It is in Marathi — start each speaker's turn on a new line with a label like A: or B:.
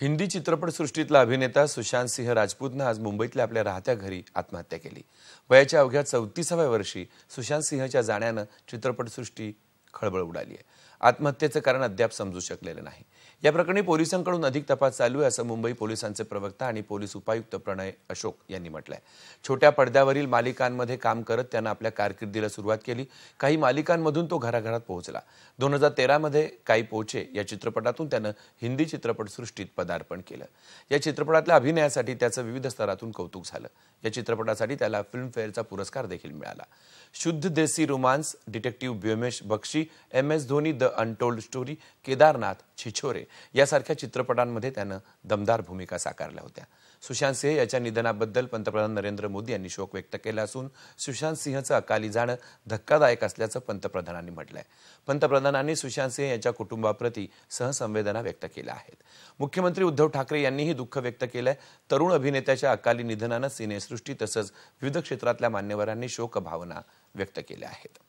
A: हिंदी चित्रपटसृष्टीतला अभिनेता सुशांत सिंह राजपूतनं आज मुंबईतल्या आपल्या राहत्या घरी आत्महत्या केली वयाच्या अवघ्या चौतीसाव्या वर्षी सुशांत सिंहच्या जाण्यानं चित्रपटसृष्टी खळबळ उडाली आहे आत्महत्येचं कारण अद्याप समजू शकलेलं नाही या प्रकरणी पोलिसांकडून अधिक तपास चालू आहे असं मुंबई पोलिसांचे प्रवक्ता आणि पोलीस उपायुक्त प्रणय अशोक यांनी म्हटलंय छोट्या पडद्यावरील मालिकांमध्ये काम करत त्यानं आपल्या कारकिर्दीला सुरुवात केली काही मालिकांमधून तो घराघरात पोहोचला दोन हजार तेरामध्ये काही पोचे या चित्रपटातून त्यानं हिंदी चित्रपटसृष्टीत पदार्पण केलं या चित्रपटातल्या अभिनयासाठी त्याचं विविध स्तरातून कौतुक झालं या चित्रपटासाठी त्याला फिल्मफेअरचा पुरस्कार देखील मिळाला Shuddh Desi Romance Detective Vyomkesh Bakshi M S Dhoni The Untold Story Kedarnath Chhichhore यासारख्या चित्रपटांमध्ये त्यानं दमदार भूमिका साकारल्या होत्या सुशांत सिंह याच्या निधनाबद्दल पंतप्रधान नरेंद्र मोदी यांनी शोक व्यक्त केला असून सुशांत सिंहचं अकाली जाणं धक्कादायक असल्याचं पंतप्रधानांनी म्हटलंय पंतप्रधानांनी सुशांत सिंह यांच्या कुटुंबाप्रती सहसंवेदना व्यक्त केल्या आहेत मुख्यमंत्री उद्धव ठाकरे यांनीही दुःख व्यक्त केलंय तरुण अभिनेत्याच्या अकाली निधनानं सिनेसृष्टी तसंच विविध क्षेत्रातल्या मान्यवरांनी शोक भावना व्यक्त केल्या आहेत